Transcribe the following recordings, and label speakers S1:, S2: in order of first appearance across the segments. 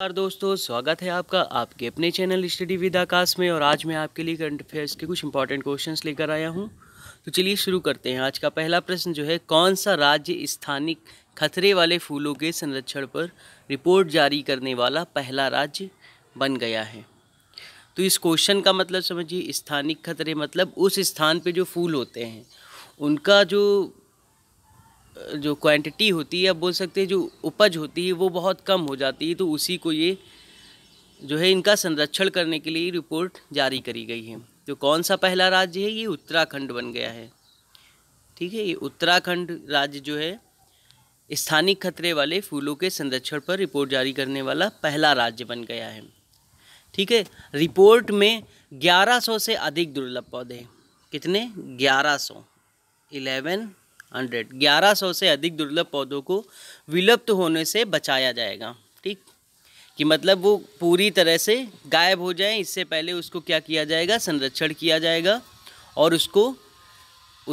S1: नमस्कार दोस्तों स्वागत है आपका आपके अपने चैनल स्टडी विद आकाश में और आज मैं आपके लिए करंट अफेयर्स के कुछ इंपॉर्टेंट क्वेश्चंस लेकर आया हूं तो चलिए शुरू करते हैं आज का पहला प्रश्न जो है कौन सा राज्य स्थानिक खतरे वाले फूलों के संरक्षण पर रिपोर्ट जारी करने वाला पहला राज्य बन गया है तो इस क्वेश्चन का मतलब समझिए स्थानिक खतरे मतलब उस स्थान पर जो फूल होते हैं उनका जो जो क्वांटिटी होती है आप बोल सकते हैं जो उपज होती है वो बहुत कम हो जाती है तो उसी को ये जो है इनका संरक्षण करने के लिए रिपोर्ट जारी करी गई है तो कौन सा पहला राज्य है ये उत्तराखंड बन गया है ठीक है ये उत्तराखंड राज्य जो है स्थानीय खतरे वाले फूलों के संरक्षण पर रिपोर्ट जारी करने वाला पहला राज्य बन गया है ठीक है रिपोर्ट में 1100 से अधिक दुर्लभ पौधे कितने 1100 11 हंड्रेड ग्यारह सौ से अधिक दुर्लभ पौधों को विलुप्त होने से बचाया जाएगा ठीक कि मतलब वो पूरी तरह से गायब हो जाए इससे पहले उसको क्या किया जाएगा संरक्षण किया जाएगा और उसको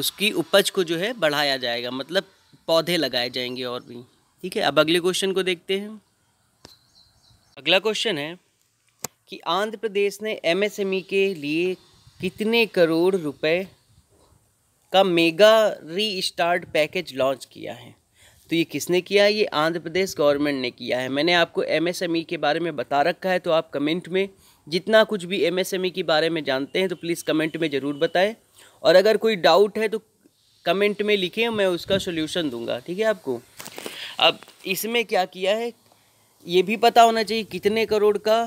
S1: उसकी उपज को जो है बढ़ाया जाएगा मतलब पौधे लगाए जाएंगे और भी ठीक है अब अगले क्वेश्चन को देखते हैं अगला क्वेश्चन है कि आंध्र प्रदेश ने एमएसएमई e के लिए कितने करोड़ रुपए का मेगा री स्टार्ट पैकेज लॉन्च किया है तो ये किसने किया है ये आंध्र प्रदेश गवर्नमेंट ने किया है मैंने आपको एमएसएमई e के बारे में बता रखा है तो आप कमेंट में जितना कुछ भी एमएसएमई e के बारे में जानते हैं तो प्लीज़ कमेंट में ज़रूर बताएं और अगर कोई डाउट है तो कमेंट में लिखें मैं उसका सोल्यूशन दूँगा ठीक है आपको अब इसमें क्या किया है ये भी पता होना चाहिए कितने करोड़ का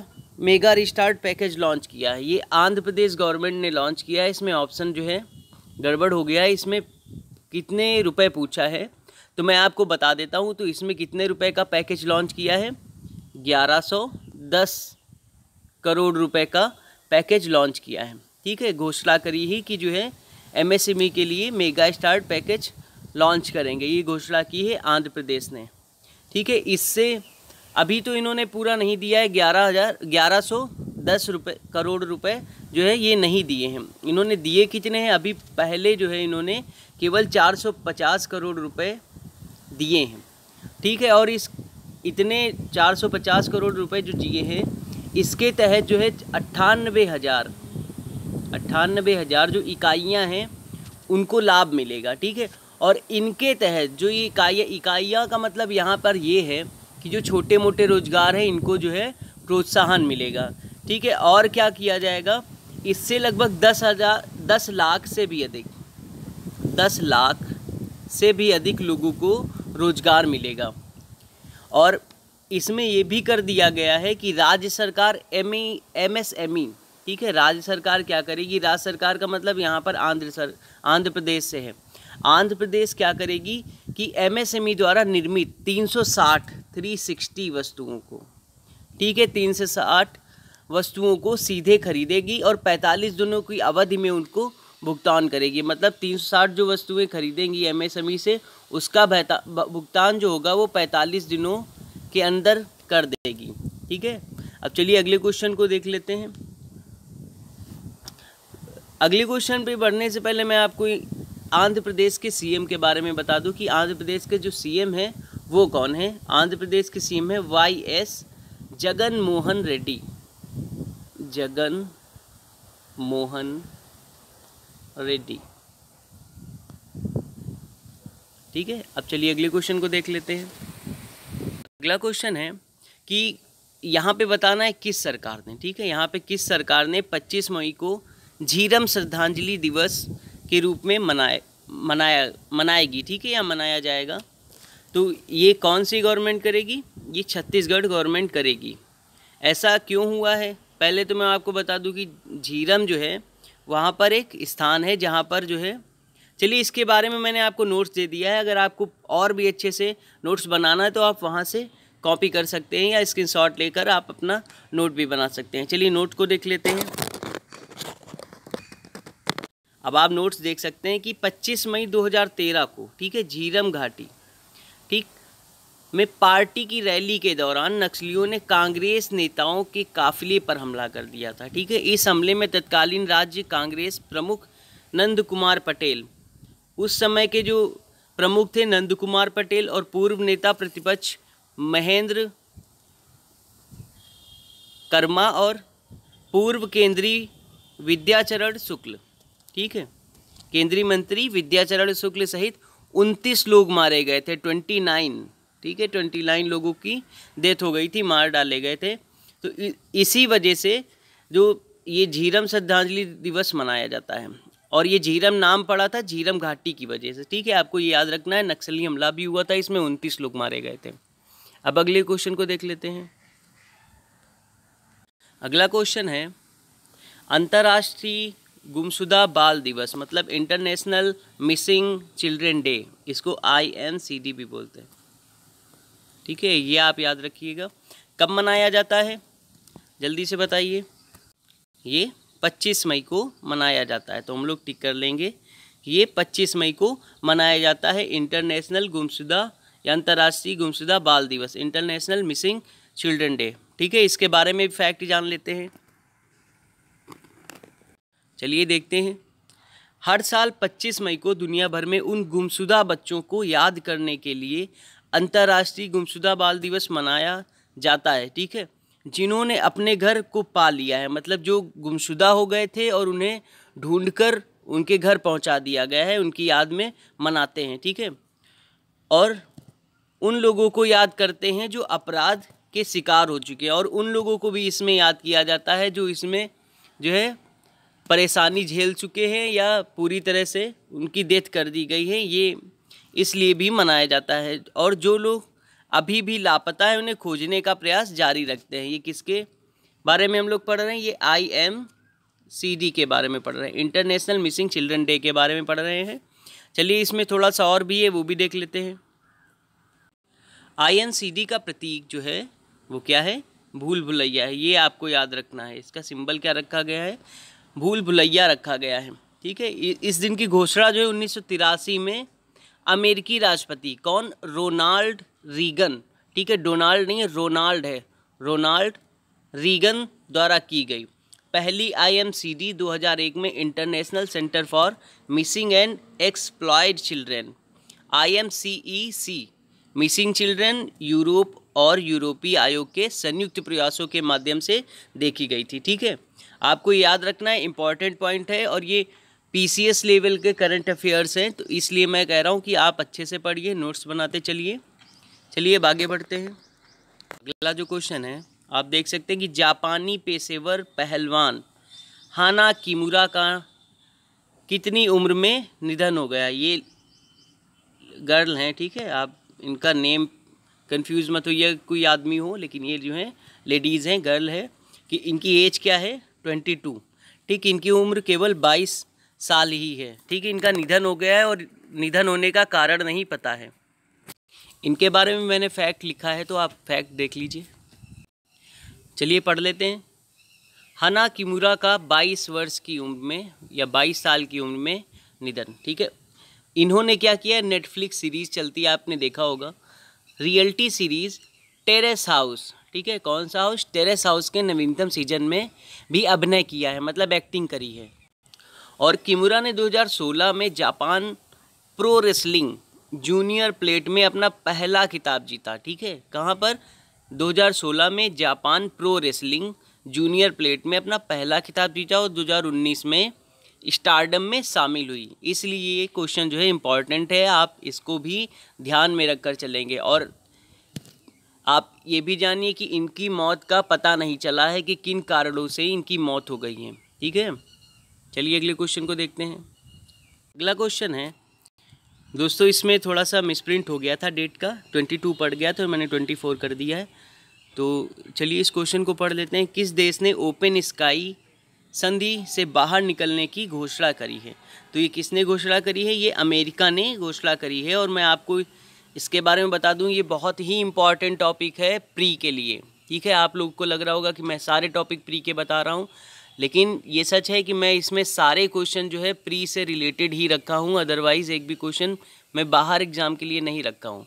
S1: मेगा रिस्टार्ट पैकेज लॉन्च किया है ये आंध्र प्रदेश गवर्नमेंट ने लॉन्च किया है इसमें ऑप्शन जो है गड़बड़ हो गया है इसमें कितने रुपए पूछा है तो मैं आपको बता देता हूँ तो इसमें कितने रुपए का पैकेज लॉन्च किया है ग्यारह सौ दस करोड़ रुपए का पैकेज लॉन्च किया है ठीक है घोषणा करी ही कि जो है एमएसएमई e के लिए मेगा स्टार्ट पैकेज लॉन्च करेंगे ये घोषणा की है आंध्र प्रदेश ने ठीक है इससे अभी तो इन्होंने पूरा नहीं दिया है ग्यारह हज़ार ग्यारह सौ दस रुपये करोड़ रुपए जो है ये नहीं दिए हैं इन्होंने दिए कितने हैं अभी पहले जो है इन्होंने केवल 450 करोड़ रुपए दिए हैं ठीक है और इस इतने 450 करोड़ रुपए जो दिए हैं इसके तहत जो है अट्ठानबे हज़ार अट्ठानबे हज़ार जो इकाइयाँ हैं उनको लाभ मिलेगा ठीक है और इनके तहत जो ये इकाइया इकाइयाँ का मतलब यहाँ पर ये है कि जो छोटे मोटे रोज़गार हैं इनको जो है प्रोत्साहन मिलेगा ठीक है और क्या किया जाएगा इससे लगभग दस हज़ार दस लाख से भी अधिक दस लाख से भी अधिक लोगों को रोज़गार मिलेगा और इसमें यह भी कर दिया गया है कि राज्य सरकार एम एमएसएमई e, e, ठीक है राज्य सरकार क्या करेगी राज्य सरकार का मतलब यहाँ पर आंध्र सर आंध्र प्रदेश से है आंध्र प्रदेश क्या करेगी कि एमएसएमई e द्वारा निर्मित 360 360 वस्तुओं को ठीक है तीन सौ साठ वस्तुओं को सीधे खरीदेगी और 45 दिनों की अवधि में उनको भुगतान करेगी मतलब 360 जो वस्तुएं खरीदेंगी एमएसएमई e से उसका भुगतान जो होगा वो 45 दिनों के अंदर कर देगी ठीक है अब चलिए अगले क्वेश्चन को देख लेते हैं अगले क्वेश्चन पे बढ़ने से पहले मैं आपको आंध्र प्रदेश के सीएम के बारे में बता दूं कि आंध्र प्रदेश के जो सीएम हैं वो कौन है आंध्र प्रदेश के सीएम है वाई एस जगन मोहन रेड्डी जगन मोहन रेड्डी ठीक है अब चलिए अगले क्वेश्चन को देख लेते हैं अगला क्वेश्चन है कि यहाँ पे बताना है किस सरकार ने ठीक है यहाँ पे किस सरकार ने 25 मई को झीरम श्रद्धांजलि दिवस के रूप में मनाए मनाया मनाएगी ठीक है या मनाया जाएगा तो ये कौन सी गवर्नमेंट करेगी ये छत्तीसगढ़ गवर्नमेंट करेगी ऐसा क्यों हुआ है पहले तो मैं आपको बता दूं कि झीरम जो है वहाँ पर एक स्थान है जहाँ पर जो है चलिए इसके बारे में मैंने आपको नोट्स दे दिया है अगर आपको और भी अच्छे से नोट्स बनाना है तो आप वहाँ से कॉपी कर सकते हैं या शॉट लेकर आप अपना नोट भी बना सकते हैं चलिए नोट को देख लेते हैं अब आप नोट्स देख सकते हैं कि 25 मई 2013 को ठीक है झीरम घाटी ठीक में पार्टी की रैली के दौरान नक्सलियों ने कांग्रेस नेताओं के काफिले पर हमला कर दिया था ठीक है इस हमले में तत्कालीन राज्य कांग्रेस प्रमुख नंद कुमार पटेल उस समय के जो प्रमुख थे नंद कुमार पटेल और पूर्व नेता प्रतिपक्ष महेंद्र कर्मा और पूर्व केंद्रीय विद्याचरण शुक्ल ठीक है केंद्रीय मंत्री विद्याचरण शुक्ल सहित उनतीस लोग मारे गए थे ट्वेंटी नाइन ठीक है ट्वेंटी नाइन लोगों की डेथ हो गई थी मार डाले गए थे तो इसी वजह से जो ये झीरम श्रद्धांजलि दिवस मनाया जाता है और ये झीरम नाम पड़ा था झीरम घाटी की वजह से ठीक है आपको ये याद रखना है नक्सली हमला भी हुआ था इसमें उनतीस लोग मारे गए थे अब अगले क्वेश्चन को देख लेते हैं अगला क्वेश्चन है अंतर्राष्ट्रीय गुमशुदा बाल दिवस मतलब इंटरनेशनल मिसिंग चिल्ड्रन डे इसको आई एन सी डी भी बोलते हैं ठीक है ये आप याद रखिएगा कब मनाया जाता है जल्दी से बताइए ये 25 मई को मनाया जाता है तो हम लोग टिक कर लेंगे ये 25 मई को मनाया जाता है इंटरनेशनल गुमशुदा या अंतर्राष्ट्रीय गुमशुदा बाल दिवस इंटरनेशनल मिसिंग चिल्ड्रन डे ठीक है इसके बारे में भी फैक्ट जान लेते हैं चलिए देखते हैं हर साल 25 मई को दुनिया भर में उन गुमशुदा बच्चों को याद करने के लिए अंतर्राष्ट्रीय गुमशुदा बाल दिवस मनाया जाता है ठीक है जिन्होंने अपने घर को पा लिया है मतलब जो गुमशुदा हो गए थे और उन्हें ढूंढकर उनके घर पहुंचा दिया गया है उनकी याद में मनाते हैं ठीक है और उन लोगों को याद करते हैं जो अपराध के शिकार हो चुके हैं और उन लोगों को भी इसमें याद किया जाता है जो इसमें जो है परेशानी झेल चुके हैं या पूरी तरह से उनकी डेथ कर दी गई है ये इसलिए भी मनाया जाता है और जो लोग अभी भी लापता है उन्हें खोजने का प्रयास जारी रखते हैं ये किसके बारे में हम लोग पढ़ रहे हैं ये आई एम सी डी के बारे में पढ़ रहे हैं इंटरनेशनल मिसिंग चिल्ड्रन डे के बारे में पढ़ रहे हैं चलिए इसमें थोड़ा सा और भी है वो भी देख लेते हैं आई एन सी डी का प्रतीक जो है वो क्या है भूल भुलैया है ये आपको याद रखना है इसका सिंबल क्या रखा गया है भूल भुलैया रखा गया है ठीक है इस दिन की घोषणा जो है उन्नीस में अमेरिकी राष्ट्रपति कौन रोनाल्ड रीगन ठीक है डोनाल्ड नहीं है रोनाल्ड है रोनाल्ड रीगन द्वारा की गई पहली आईएमसीडी 2001 में international centre for missing and exploited children IMCEC missing children Europe और यूरोपीय आयोग के संयुक्त प्रयासों के माध्यम से देखी गई थी ठीक है आपको याद रखना है इम्पॉर्टेंट पॉइंट है और ये पीसीएस लेवल के करंट अफेयर्स हैं तो इसलिए मैं कह रहा हूँ कि आप अच्छे से पढ़िए नोट्स बनाते चलिए चलिए अब आगे बढ़ते हैं अगला जो क्वेश्चन है आप देख सकते हैं कि जापानी पेशेवर पहलवान हाना किमुरा का कितनी उम्र में निधन हो गया ये गर्ल हैं ठीक है आप इनका नेम कंफ्यूज मत हो यह कोई आदमी हो लेकिन ये जो है लेडीज़ हैं गर्ल है कि इनकी एज क्या है ट्वेंटी टू ठीक इनकी उम्र केवल बाईस साल ही है ठीक है इनका निधन हो गया है और निधन होने का कारण नहीं पता है इनके बारे में मैंने फैक्ट लिखा है तो आप फैक्ट देख लीजिए चलिए पढ़ लेते हैं हना किमुरा का 22 वर्ष की उम्र में या 22 साल की उम्र में निधन ठीक है इन्होंने क्या किया नेटफ्लिक्स सीरीज़ चलती है आपने देखा होगा रियलिटी सीरीज़ टेरेस हाउस ठीक है कौन सा हाउस टेरेस हाउस के नवीनतम सीजन में भी अभिनय किया है मतलब एक्टिंग करी है और किमुरा ने 2016 में Japan pro wrestling junior plate में अपना पहला खिताब जीता ठीक है कहाँ पर 2016 में Japan pro wrestling junior plate में अपना पहला खिताब जीता और 2019 में स्टारडम में शामिल हुई इसलिए ये क्वेश्चन जो है इम्पॉर्टेंट है आप इसको भी ध्यान में रख कर चलेंगे और आप ये भी जानिए कि इनकी मौत का पता नहीं चला है कि किन कारणों से इनकी मौत हो गई है ठीक है चलिए अगले क्वेश्चन को देखते हैं अगला क्वेश्चन है दोस्तों इसमें थोड़ा सा मिसप्रिंट हो गया था डेट का ट्वेंटी टू पड़ गया तो मैंने ट्वेंटी फोर कर दिया है तो चलिए इस क्वेश्चन को पढ़ लेते हैं किस देश ने ओपन स्काई संधि से बाहर निकलने की घोषणा करी है तो ये किसने घोषणा करी है ये अमेरिका ने घोषणा करी है और मैं आपको इसके बारे में बता दूं ये बहुत ही इम्पॉर्टेंट टॉपिक है प्री के लिए ठीक है आप लोग को लग रहा होगा कि मैं सारे टॉपिक प्री के बता रहा हूँ लेकिन ये सच है कि मैं इसमें सारे क्वेश्चन जो है प्री से रिलेटेड ही रखा हूँ अदरवाइज़ एक भी क्वेश्चन मैं बाहर एग्ज़ाम के लिए नहीं रखा हूँ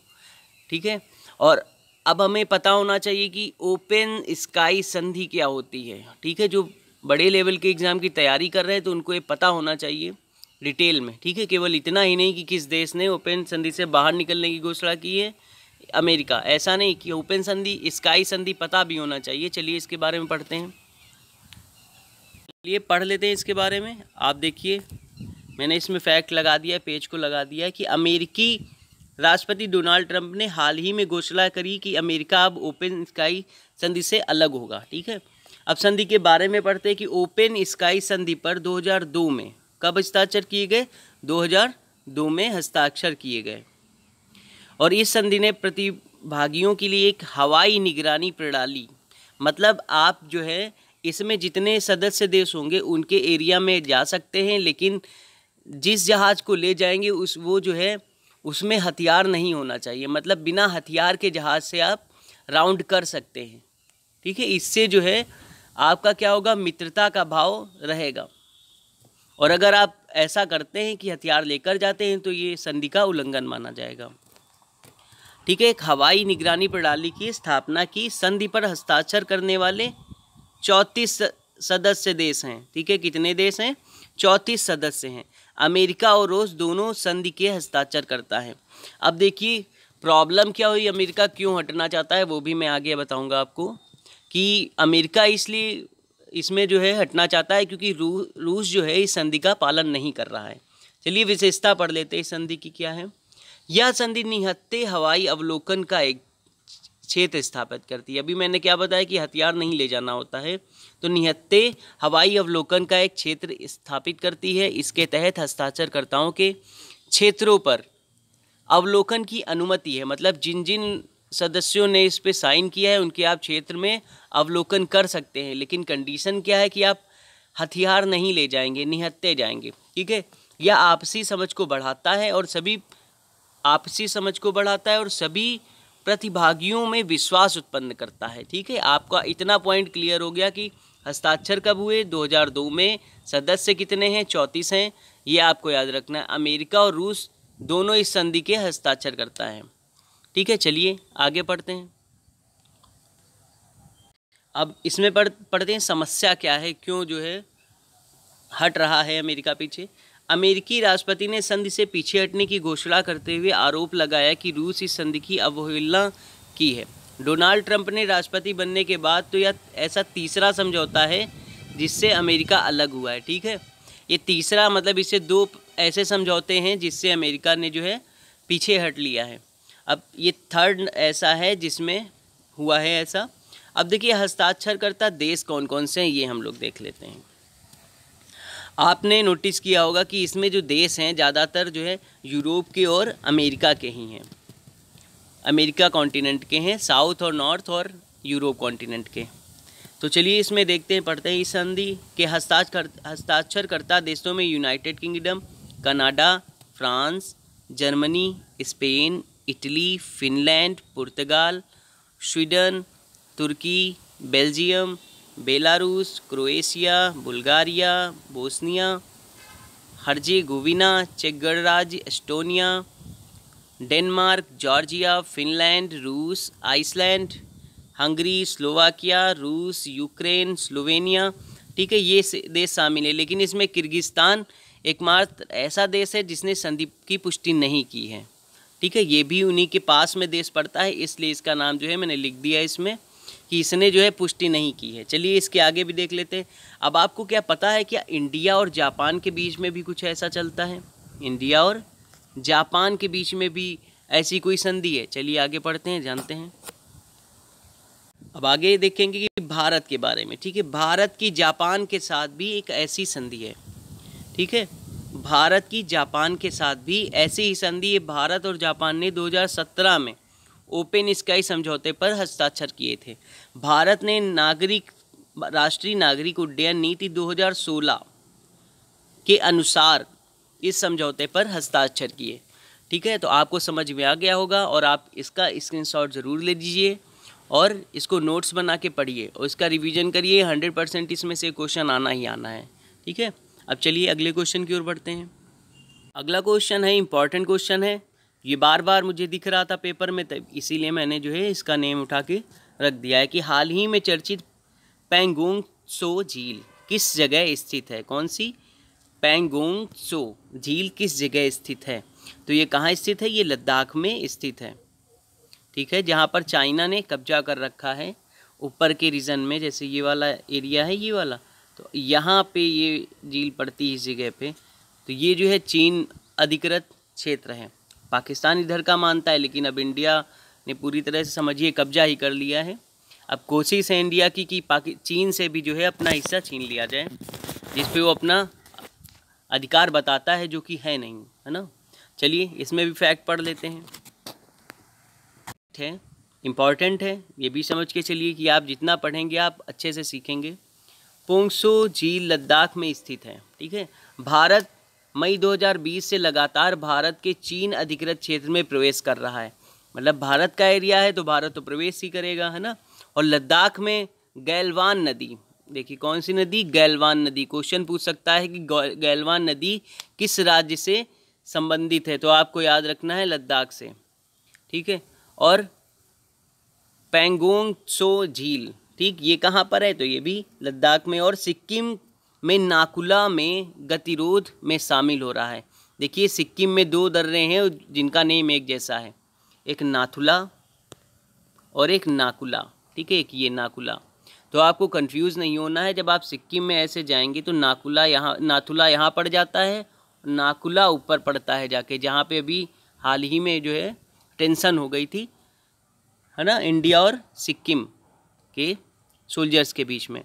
S1: ठीक है और अब हमें पता होना चाहिए कि ओपन स्काई संधि क्या होती है ठीक है जो बड़े लेवल के एग्ज़ाम की तैयारी कर रहे हैं तो उनको ये पता होना चाहिए डिटेल में ठीक है केवल इतना ही नहीं कि किस देश ने ओपन संधि से बाहर निकलने की घोषणा की है अमेरिका ऐसा नहीं कि ओपन संधि स्काई संधि पता भी होना चाहिए चलिए इसके बारे में पढ़ते हैं लिए पढ़ लेते हैं इसके बारे में आप देखिए मैंने इसमें फैक्ट लगा दिया है पेज को लगा दिया है कि अमेरिकी राष्ट्रपति डोनाल्ड ट्रंप ने हाल ही में घोषणा करी कि अमेरिका अब ओपन स्काई संधि से अलग होगा ठीक है अब संधि के बारे में पढ़ते हैं कि ओपन स्काई संधि पर 2002 में कब हस्ताक्षर किए गए 2002 में हस्ताक्षर किए गए और इस संधि ने प्रतिभागियों के लिए एक हवाई निगरानी प्रणाली मतलब आप जो है इसमें जितने सदस्य देश होंगे उनके एरिया में जा सकते हैं लेकिन जिस जहाज को ले जाएंगे उस वो जो है उसमें हथियार नहीं होना चाहिए मतलब बिना हथियार के जहाज से आप राउंड कर सकते हैं ठीक है इससे जो है आपका क्या होगा मित्रता का भाव रहेगा और अगर आप ऐसा करते हैं कि हथियार लेकर जाते हैं तो ये संधि का उल्लंघन माना जाएगा ठीक है एक हवाई निगरानी प्रणाली की स्थापना की संधि पर हस्ताक्षर करने वाले चौंतीस सदस्य देश हैं ठीक है कितने देश हैं चौंतीस सदस्य हैं अमेरिका और रूस दोनों संधि के हस्ताक्षर करता है अब देखिए प्रॉब्लम क्या हुई अमेरिका क्यों हटना चाहता है वो भी मैं आगे बताऊंगा आपको कि अमेरिका इसलिए इसमें जो है हटना चाहता है क्योंकि रू रूस जो है इस संधि का पालन नहीं कर रहा है चलिए विशेषता पढ़ लेते हैं इस संधि की क्या है यह संधि निहत्ते हवाई अवलोकन का एक क्षेत्र स्थापित करती है अभी मैंने क्या बताया कि हथियार नहीं ले जाना होता है तो निहत्ते हवाई अवलोकन का एक क्षेत्र स्थापित करती है इसके तहत हस्ताक्षरकर्ताओं के क्षेत्रों पर अवलोकन की अनुमति है मतलब जिन जिन सदस्यों ने इस पे साइन किया है उनके आप क्षेत्र में अवलोकन कर सकते हैं लेकिन कंडीशन क्या है कि आप हथियार नहीं ले जाएंगे निहत्ते जाएंगे ठीक है यह आपसी समझ को बढ़ाता है और सभी आपसी समझ को बढ़ाता है और सभी प्रतिभागियों में विश्वास उत्पन्न करता है ठीक है आपका इतना पॉइंट क्लियर हो गया कि हस्ताक्षर कब हुए 2002 में सदस्य कितने हैं चौंतीस हैं ये आपको याद रखना है अमेरिका और रूस दोनों इस संधि के हस्ताक्षर करता है ठीक है चलिए आगे पढ़ते हैं अब इसमें पढ़ पढ़ते हैं समस्या क्या है क्यों जो है हट रहा है अमेरिका पीछे अमेरिकी राष्ट्रपति ने संधि से पीछे हटने की घोषणा करते हुए आरोप लगाया कि रूस इस संधि की अवहेलना की है डोनाल्ड ट्रंप ने राष्ट्रपति बनने के बाद तो यह ऐसा तीसरा समझौता है जिससे अमेरिका अलग हुआ है ठीक है ये तीसरा मतलब इससे दो ऐसे समझौते हैं जिससे अमेरिका ने जो है पीछे हट लिया है अब ये थर्ड ऐसा है जिसमें हुआ है ऐसा अब देखिए हस्ताक्षरकर्ता देश कौन कौन से हैं ये हम लोग देख लेते हैं आपने नोटिस किया होगा कि इसमें जो देश हैं ज़्यादातर जो है यूरोप के और अमेरिका के ही हैं अमेरिका कॉन्टिनेंट के हैं साउथ और नॉर्थ और यूरोप कॉन्टिनेंट के तो चलिए इसमें देखते हैं पढ़ते हैं इस संधि के हस्ताक्षर हस्ताक्षरकर्ता देशों में United Kingdom Canada France Germany Spain Italy Finland पुर्तगाल स्वीडन तुर्की Belgium Belarus Croatia Bulgaria Bosnia गोविना चेक गणराज्य एस्टोनिया डेनमार्क जॉर्जिया फिनलैंड रूस आइसलैंड हंगरी स्लोवाकिया रूस यूक्रेन स्लोवेनिया ठीक है ये देश शामिल है लेकिन इसमें किर्गिस्तान एकमात्र ऐसा देश है जिसने संधि की पुष्टि नहीं की है ठीक है ये भी उन्हीं के पास में देश पड़ता है इसलिए इसका नाम जो है मैंने लिख दिया इसमें कि इसने जो है पुष्टि नहीं की है चलिए इसके आगे भी देख लेते हैं अब आपको क्या पता है क्या इंडिया और जापान के बीच में भी कुछ ऐसा चलता है इंडिया और जापान के बीच में भी ऐसी कोई संधि है चलिए आगे पढ़ते हैं जानते हैं अब आगे देखेंगे कि भारत के बारे में ठीक है भारत की जापान के साथ भी एक ऐसी संधि है ठीक है भारत की जापान के साथ भी ऐसी ही संधि भारत और जापान ने 2017 में ओपन स्काई समझौते पर हस्ताक्षर किए थे भारत ने नागरिक राष्ट्रीय नागरिक उड्डयन नीति 2016 के अनुसार इस समझौते पर हस्ताक्षर किए ठीक है तो आपको समझ में आ गया होगा और आप इसका स्क्रीनशॉट ज़रूर ले लीजिए और इसको नोट्स बना के पढ़िए और इसका रिवीजन करिए हंड्रेड परसेंट इसमें से क्वेश्चन आना ही आना है ठीक है अब चलिए अगले क्वेश्चन की ओर बढ़ते हैं अगला क्वेश्चन है इंपॉर्टेंट क्वेश्चन है ये बार बार मुझे दिख रहा था पेपर में तब इसीलिए मैंने जो है इसका नेम उठा के रख दिया है कि हाल ही में चर्चित पेंगोंग सो झील किस जगह स्थित है कौन सी पेंगोंग सो झील किस जगह स्थित है तो ये कहाँ स्थित है ये लद्दाख में स्थित है ठीक है जहाँ पर चाइना ने कब्जा कर रखा है ऊपर के रीजन में जैसे ये वाला एरिया है ये वाला तो यहाँ पे ये झील पड़ती है इस जगह पे तो ये जो है चीन अधिकृत क्षेत्र है पाकिस्तान इधर का मानता है लेकिन अब इंडिया ने पूरी तरह से समझिए कब्जा ही कर लिया है अब कोशिश है इंडिया की कि चीन से भी जो है अपना हिस्सा छीन लिया जाए जिस पे वो अपना अधिकार बताता है जो कि है नहीं है ना चलिए इसमें भी फैक्ट पढ़ लेते हैं है इम्पॉर्टेंट है ये भी समझ के चलिए कि आप जितना पढ़ेंगे आप अच्छे से सीखेंगे पोंगसो झील लद्दाख में स्थित है ठीक है भारत मई 2020 से लगातार भारत के चीन अधिकृत क्षेत्र में प्रवेश कर रहा है मतलब भारत का एरिया है तो भारत तो प्रवेश ही करेगा है ना और लद्दाख में गैलवान नदी देखिए कौन सी नदी गैलवान नदी क्वेश्चन पूछ सकता है कि गैलवान नदी किस राज्य से संबंधित है तो आपको याद रखना है लद्दाख से ठीक है और पेंगोंग सो झील ठीक ये कहाँ पर है तो ये भी लद्दाख में और सिक्किम में नाकुला में गतिरोध में शामिल हो रहा है देखिए सिक्किम में दो दर्रे हैं जिनका नेम एक जैसा है एक नाथुला और एक नाकुला ठीक है एक ये नाकुला तो आपको कंफ्यूज नहीं होना है जब आप सिक्किम में ऐसे जाएंगे तो नाकुला यहाँ नाथुला यहाँ पड़ जाता है नाकुला ऊपर पड़ता है जाके जहाँ पे अभी हाल ही में जो है टेंशन हो गई थी है ना इंडिया और सिक्किम के सोल्जर्स के बीच में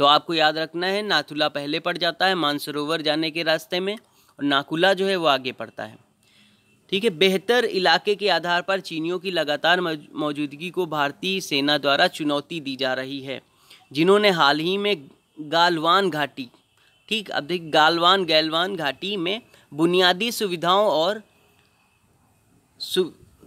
S1: तो आपको याद रखना है नाथुला पहले पड़ जाता है मानसरोवर जाने के रास्ते में और नाकुला जो है वो आगे पड़ता है ठीक है बेहतर इलाके के आधार पर चीनियों की लगातार मौजूदगी को भारतीय सेना द्वारा चुनौती दी जा रही है जिन्होंने हाल ही में गालवान घाटी ठीक अब देख गालवान गैलवान घाटी में बुनियादी सुविधाओं और सु,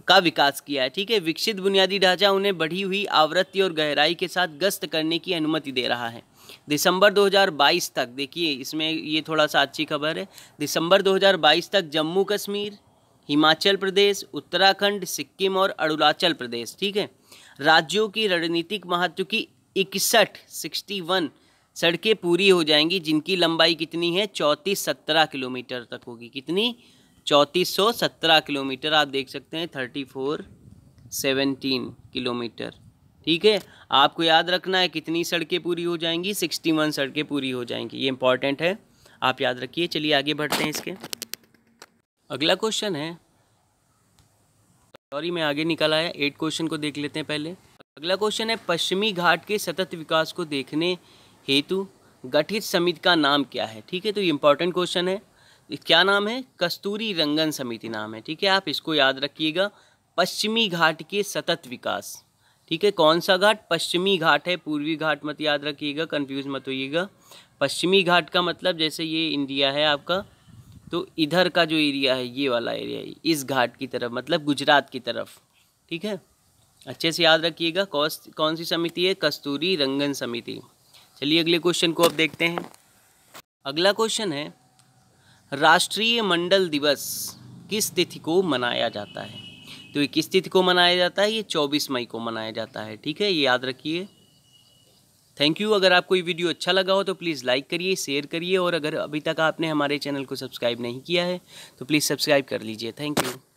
S1: का विकास किया है ठीक है विकसित बुनियादी ढांचा उन्हें बढ़ी हुई आवृत्ति और गहराई के साथ गश्त करने की अनुमति दे रहा है दिसंबर 2022 तक देखिए इसमें ये थोड़ा सा अच्छी खबर है दिसंबर 2022 तक जम्मू कश्मीर हिमाचल प्रदेश उत्तराखंड सिक्किम और अरुणाचल प्रदेश ठीक है राज्यों की रणनीतिक महत्व की इकसठ सिक्सटी वन सड़कें पूरी हो जाएंगी जिनकी लंबाई कितनी है चौंतीस सत्रह किलोमीटर तक होगी कितनी चौंतीस सौ सत्रह किलोमीटर आप देख सकते हैं थर्टी फोर सेवेंटीन किलोमीटर ठीक है आपको याद रखना है कितनी सड़कें पूरी हो जाएंगी सिक्सटी वन सड़कें पूरी हो जाएंगी ये इंपॉर्टेंट है आप याद रखिए चलिए आगे बढ़ते हैं इसके अगला क्वेश्चन है सॉरी मैं आगे निकल आया एट क्वेश्चन को देख लेते हैं पहले अगला क्वेश्चन है पश्चिमी घाट के सतत विकास को देखने हेतु गठित समिति का नाम क्या है ठीक है तो ये इंपॉर्टेंट क्वेश्चन है क्या नाम है कस्तूरी रंगन समिति नाम है ठीक है आप इसको याद रखिएगा पश्चिमी घाट के सतत विकास ठीक है कौन सा घाट पश्चिमी घाट है पूर्वी घाट मत याद रखिएगा कंफ्यूज मत होइएगा पश्चिमी घाट का मतलब जैसे ये इंडिया है आपका तो इधर का जो एरिया है ये वाला एरिया है इस घाट की तरफ मतलब गुजरात की तरफ ठीक है अच्छे से याद रखिएगा कौन कौन सी समिति है कस्तूरी रंगन समिति चलिए अगले क्वेश्चन को अब देखते हैं अगला क्वेश्चन है राष्ट्रीय मंडल दिवस किस तिथि को मनाया जाता है तो ये किस तिथि को मनाया जाता है ये चौबीस मई को मनाया जाता है ठीक है ये याद रखिए थैंक यू अगर आपको ये वीडियो अच्छा लगा हो तो प्लीज़ लाइक करिए शेयर करिए और अगर अभी तक आपने हमारे चैनल को सब्सक्राइब नहीं किया है तो प्लीज़ सब्सक्राइब कर लीजिए थैंक यू